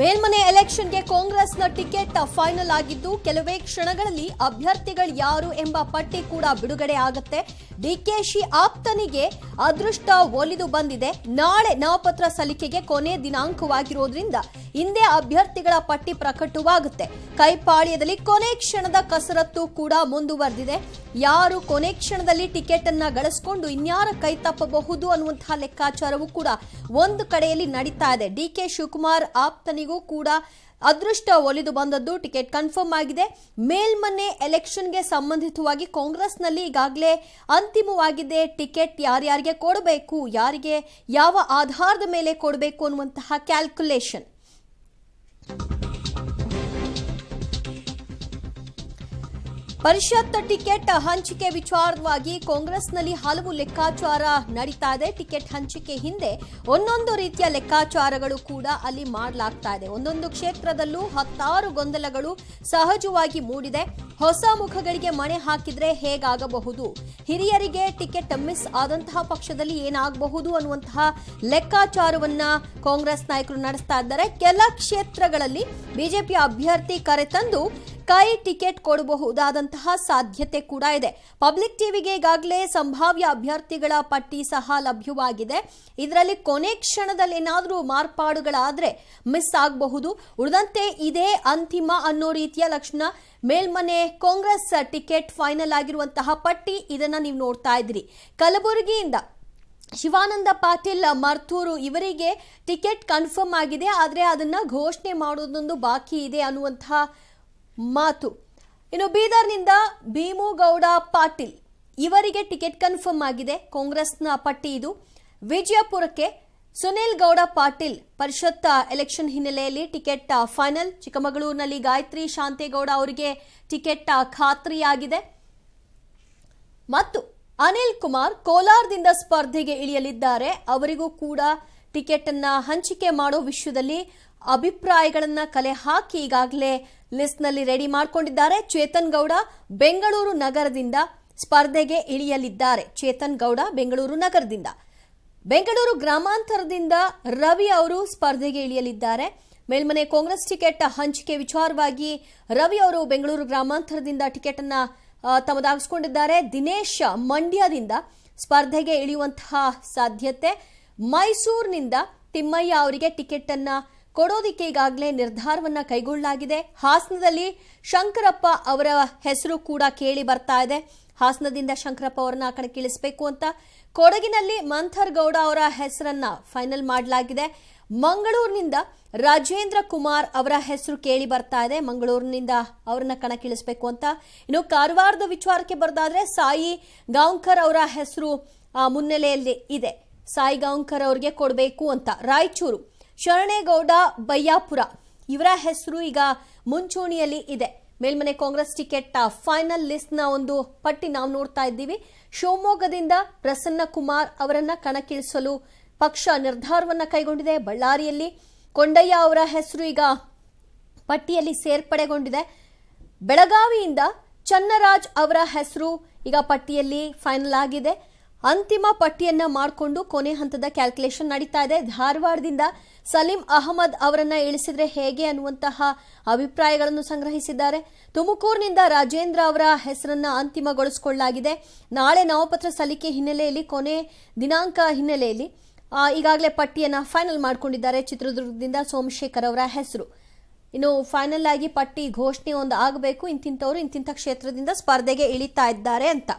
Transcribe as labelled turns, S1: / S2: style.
S1: ಮೇಲ್ಮನೆ ಎಲೆಕ್ಷನ್ಗೆ ಕಾಂಗ್ರೆಸ್ನ ticket final ಆಗಿದ್ದು ಕೆಲವೇ ಕ್ಷಣಗಳಲ್ಲಿ ಅಭ್ಯರ್ಥಿಗಳು ಯಾರು ಎಂಬ ಪಟ್ಟಿ ಕೂಡ ಬಿಡುಗಡೆ ಆಗುತ್ತೆ ಡಿಕೆಶಿ ಆಪ್ತನಿಗೆ ಅದೃಷ್ಟ ಒಲಿದು ಬಂದಿದೆ ನಾಳೆ ನಾಮಪತ್ರ ಸಲ್ಲಿಕೆಗೆ ಕೊನೆ ದಿನಾಂಕವಾಗಿರೋದ್ರಿಂದ ಹಿಂದೆ ಅಭ್ಯರ್ಥಿಗಳ ಪಟ್ಟಿ ಪ್ರಕಟವಾಗುತ್ತೆ ಕೈಪಾಳ್ಯದಲ್ಲಿ ಕೊನೆ ಕ್ಷಣದ ಕಸರತ್ತು ಕೂಡ ಮುಂದುವರೆದಿದೆ ಯಾರು ಕೊನೆ ಕ್ಷಣದಲ್ಲಿ ಟಿಕೆಟ್ ಅನ್ನ ಗಳಿಸಿಕೊಂಡು ಇನ್ಯಾರ ಕೈ ತಪ್ಪಬಹುದು ಅನ್ನುವಂತಹ ಲೆಕ್ಕಾಚಾರವೂ ಕೂಡ ಒಂದು ಕಡೆಯಲ್ಲಿ ನಡೀತಾ ಇದೆ ಡಿಕೆ ಶಿವಕುಮಾರ್ ಆಪ್ತನಿಗೆ ರೈತನಿಗೂ ಕೂಡ ಅದೃಷ್ಟ ಒಲಿದು ಬಂದದ್ದು ಟಿಕೆಟ್ ಕನ್ಫರ್ಮ್ ಆಗಿದೆ ಮೇಲ್ಮನೆ ಎಲೆಕ್ಷನ್ಗೆ ಸಂಬಂಧಿತವಾಗಿ ಕಾಂಗ್ರೆಸ್ನಲ್ಲಿ ಈಗಾಗಲೇ ಅಂತಿಮವಾಗಿದೆ ಟಿಕೆಟ್ ಯಾರ್ಯಾರಿಗೆ ಕೊಡಬೇಕು ಯಾರಿಗೆ ಯಾವ ಆಧಾರದ ಮೇಲೆ ಕೊಡಬೇಕು ಅನ್ನುವಂತಹ ಕ್ಯಾಲ್ಕುಲೇಷನ್ ಪರಿಷತ್ ಟಿಕೆಟ್ ಹಂಚಿಕೆ ವಿಚಾರವಾಗಿ ಕಾಂಗ್ರೆಸ್ನಲ್ಲಿ ಹಲವು ಲೆಕ್ಕಾಚಾರ ನಡೀತಾ ಇದೆ ಟಿಕೆಟ್ ಹಂಚಿಕೆ ಹಿಂದೆ ಒಂದೊಂದು ರೀತಿಯ ಲೆಕ್ಕಾಚಾರಗಳು ಕೂಡ ಅಲ್ಲಿ ಮಾಡಲಾಗ್ತಾ ಇದೆ ಒಂದೊಂದು ಕ್ಷೇತ್ರದಲ್ಲೂ ಹತ್ತಾರು ಗೊಂದಲಗಳು ಸಹಜವಾಗಿ ಮೂಡಿದೆ ಹೊಸ ಮುಖಗಳಿಗೆ ಮಣೆ ಹಾಕಿದ್ರೆ ಹೇಗಾಗಬಹುದು ಹಿರಿಯರಿಗೆ ಟಿಕೆಟ್ ಮಿಸ್ ಆದಂತಹ ಪಕ್ಷದಲ್ಲಿ ಏನಾಗಬಹುದು ಅನ್ನುವಂತಹ ಲೆಕ್ಕಾಚಾರವನ್ನ ಕಾಂಗ್ರೆಸ್ ನಾಯಕರು ನಡೆಸ್ತಾ ಇದ್ದಾರೆ ಕೆಲ ಕ್ಷೇತ್ರಗಳಲ್ಲಿ ಬಿಜೆಪಿ ಅಭ್ಯರ್ಥಿ ಕರೆತಂದು ಕೈ ಟಿಕೆಟ್ ಕೊಡಬಹುದಾದಂತಹ ಸಾಧ್ಯತೆ ಕೂಡ ಇದೆ ಪಬ್ಲಿಕ್ ಟಿವಿಗೆ ಈಗಾಗಲೇ ಸಂಭಾವ್ಯ ಅಭ್ಯರ್ಥಿಗಳ ಪಟ್ಟಿ ಸಹ ಲಭ್ಯವಾಗಿದೆ ಇದರಲ್ಲಿ ಕೊನೆ ಕ್ಷಣದಲ್ಲಿ ಏನಾದರೂ ಮಾರ್ಪಾಡುಗಳಾದರೆ ಮಿಸ್ ಆಗಬಹುದು ಉಳಿದಂತೆ ಇದೇ ಅಂತಿಮ ಅನ್ನೋ ರೀತಿಯ ಲಕ್ಷಣ ಮೇಲ್ಮನೆ ಕಾಂಗ್ರೆಸ್ ಟಿಕೆಟ್ ಫೈನಲ್ ಆಗಿರುವಂತಹ ಪಟ್ಟಿ ಇದನ್ನ ನೀವು ನೋಡ್ತಾ ಇದ್ರಿ ಕಲಬುರಗಿಯಿಂದ ಶಿವಾನಂದ ಪಾಟೀಲ್ ಮರ್ತೂರು ಇವರಿಗೆ ಟಿಕೆಟ್ ಕನ್ಫರ್ಮ್ ಆಗಿದೆ ಆದರೆ ಅದನ್ನು ಘೋಷಣೆ ಮಾಡೋದೊಂದು ಬಾಕಿ ಇದೆ ಅನ್ನುವಂತಹ ಮಾತು ಇನ್ನು ಬೀದರ್ನಿಂದ ಭೀಮುಗೌಡ ಪಾಟೀಲ್ ಇವರಿಗೆ ಟಿಕೆಟ್ ಕನ್ಫರ್ಮ್ ಆಗಿದೆ ಕಾಂಗ್ರೆಸ್ನ ಪಟ್ಟಿ ಇದು ವಿಜಯಪುರಕ್ಕೆ ಸುನಿಲ್ ಗೌಡ ಪಾಟೀಲ್ ಪರಿಷತ್ ಎಲೆಕ್ಷನ್ ಹಿನ್ನೆಲೆಯಲ್ಲಿ ಟಿಕೆಟ್ ಫೈನಲ್ ಚಿಕ್ಕಮಗಳೂರಿನಲ್ಲಿ ಗಾಯತ್ರಿ ಶಾಂತೇಗೌಡ ಅವರಿಗೆ ಟಿಕೆಟ್ ಖಾತ್ರಿಯಾಗಿದೆ ಮತ್ತು ಅನಿಲ್ ಕುಮಾರ್ ಕೋಲಾರದಿಂದ ಸ್ಪರ್ಧೆಗೆ ಇಳಿಯಲಿದ್ದಾರೆ ಅವರಿಗೂ ಕೂಡ ಟಿಕೆಟ್ ಅನ್ನ ಹಂಚಿಕೆ ಮಾಡೋ ವಿಷಯದಲ್ಲಿ ಅಭಿಪ್ರಾಯಗಳನ್ನ ಕಲೆ ಹಾಕಿ ಈಗಾಗಲೇ ಲಿಸ್ಟ್ನಲ್ಲಿ ರೆಡಿ ಮಾಡಿಕೊಂಡಿದ್ದಾರೆ ಚೇತನ್ ಗೌಡ ಬೆಂಗಳೂರು ನಗರದಿಂದ ಸ್ಪರ್ಧೆಗೆ ಇಳಿಯಲಿದ್ದಾರೆ ಚೇತನ್ ಗೌಡ ಬೆಂಗಳೂರು ನಗರದಿಂದ ಬೆಂಗಳೂರು ಗ್ರಾಮಾಂತರದಿಂದ ರವಿ ಅವರು ಸ್ಪರ್ಧೆಗೆ ಇಳಿಯಲಿದ್ದಾರೆ ಮೇಲ್ಮನೆ ಕಾಂಗ್ರೆಸ್ ಟಿಕೆಟ್ ಹಂಚಿಕೆ ವಿಚಾರವಾಗಿ ರವಿ ಅವರು ಬೆಂಗಳೂರು ಗ್ರಾಮಾಂತರದಿಂದ ಟಿಕೆಟ್ ಅನ್ನ ತಮ್ಮದಾಗಿಸಿಕೊಂಡಿದ್ದಾರೆ ದಿನೇಶ್ ಮಂಡ್ಯದಿಂದ ಸ್ಪರ್ಧೆಗೆ ಇಳಿಯುವಂತಹ ಸಾಧ್ಯತೆ ಮೈಸೂರಿನಿಂದ ತಿಮ್ಮಯ್ಯ ಅವರಿಗೆ ಟಿಕೆಟ್ ಅನ್ನ ಕೊಡೋದಿಕ್ಕೆ ಈಗಾಗಲೇ ನಿರ್ಧಾರವನ್ನ ಕೈಗೊಳ್ಳಲಾಗಿದೆ ಹಾಸನದಲ್ಲಿ ಶಂಕರಪ್ಪ ಅವರ ಹೆಸರು ಕೂಡ ಕೇಳಿ ಬರ್ತಾ ಇದೆ ಹಾಸನದಿಂದ ಶಂಕರಪ್ಪ ಅವರನ್ನ ಕಣಕ್ಕಿಳಿಸಬೇಕು ಅಂತ ಕೊಡಗಿನಲ್ಲಿ ಮಂಥರ್ ಗೌಡ ಅವರ ಹೆಸರನ್ನ ಫೈನಲ್ ಮಾಡಲಾಗಿದೆ ಮಂಗಳೂರಿನಿಂದ ರಾಜೇಂದ್ರ ಕುಮಾರ್ ಅವರ ಹೆಸರು ಕೇಳಿ ಬರ್ತಾ ಇದೆ ಮಂಗಳೂರಿನಿಂದ ಅವರನ್ನ ಕಣಕ್ಕಿಳಿಸಬೇಕು ಅಂತ ಇನ್ನು ಕಾರವಾರದ ವಿಚಾರಕ್ಕೆ ಬರ್ದಾದ್ರೆ ಸಾಯಿ ಗಾಂವ್ಕರ್ ಅವರ ಹೆಸರು ಮುನ್ನೆಲೆಯಲ್ಲಿ ಇದೆ ಸಾಯಿಗಾಂಕರ್ ಅವ್ರಿಗೆ ಕೊಡಬೇಕು ಅಂತ ರಾಯಚೂರು ಶರಣೇಗೌಡ ಬಯ್ಯಾಪುರ ಇವರ ಹೆಸರು ಈಗ ಮುಂಚೂಣಿಯಲ್ಲಿ ಇದೆ ಮೇಲ್ಮನೆ ಕಾಂಗ್ರೆಸ್ ಟಿಕೆಟ್ ಫೈನಲ್ ಲಿಸ್ಟ್ನ ಒಂದು ಪಟ್ಟಿ ನಾವು ನೋಡ್ತಾ ಇದ್ದೀವಿ ಶಿವಮೊಗ್ಗದಿಂದ ಪ್ರಸನ್ನ ಕುಮಾರ್ ಅವರನ್ನ ಕಣಕ್ಕಿಳಿಸಲು ಪಕ್ಷ ನಿರ್ಧಾರವನ್ನ ಕೈಗೊಂಡಿದೆ ಬಳ್ಳಾರಿಯಲ್ಲಿ ಕೊಂಡಯ್ಯ ಅವರ ಹೆಸರು ಈಗ ಪಟ್ಟಿಯಲ್ಲಿ ಸೇರ್ಪಡೆಗೊಂಡಿದೆ ಬೆಳಗಾವಿಯಿಂದ ಚನ್ನರಾಜ್ ಅವರ ಹೆಸರು ಈಗ ಪಟ್ಟಿಯಲ್ಲಿ ಫೈನಲ್ ಆಗಿದೆ ಅಂತಿಮ ಪಟ್ಟಿಯನ್ನ ಮಾಡಿಕೊಂಡು ಕೊನೆ ಹಂತದ ಕ್ಯಾಲ್ಕುಲೇಷನ್ ನಡೀತಾ ಇದೆ ಧಾರವಾಡದಿಂದ ಸಲೀಂ ಅಹಮದ್ ಅವರನ್ನ ಇಳಿಸಿದ್ರೆ ಹೇಗೆ ಅನ್ನುವಂತಹ ಅಭಿಪ್ರಾಯಗಳನ್ನು ಸಂಗ್ರಹಿಸಿದ್ದಾರೆ ತುಮಕೂರಿನಿಂದ ರಾಜೇಂದ್ರ ಅವರ ಹೆಸರನ್ನ ಅಂತಿಮಗೊಳಿಸಿಕೊಳ್ಳಲಾಗಿದೆ ನಾಳೆ ನಾಮಪತ್ರ ಸಲ್ಲಿಕೆ ಹಿನ್ನೆಲೆಯಲ್ಲಿ ಕೊನೆ ದಿನಾಂಕ ಹಿನ್ನೆಲೆಯಲ್ಲಿ ಈಗಾಗಲೇ ಪಟ್ಟಿಯನ್ನ ಫೈನಲ್ ಮಾಡಿಕೊಂಡಿದ್ದಾರೆ ಚಿತ್ರದುರ್ಗದಿಂದ ಸೋಮಶೇಖರ್ ಅವರ ಹೆಸರು ಇನ್ನು ಫೈನಲ್ ಆಗಿ ಪಟ್ಟಿ ಘೋಷಣೆ ಒಂದು ಆಗಬೇಕು ಇಂತಿಂಥವರು ಇಂತಿಂಥ ಕ್ಷೇತ್ರದಿಂದ ಸ್ಪರ್ಧೆಗೆ ಇಳಿತಾ ಇದ್ದಾರೆ ಅಂತ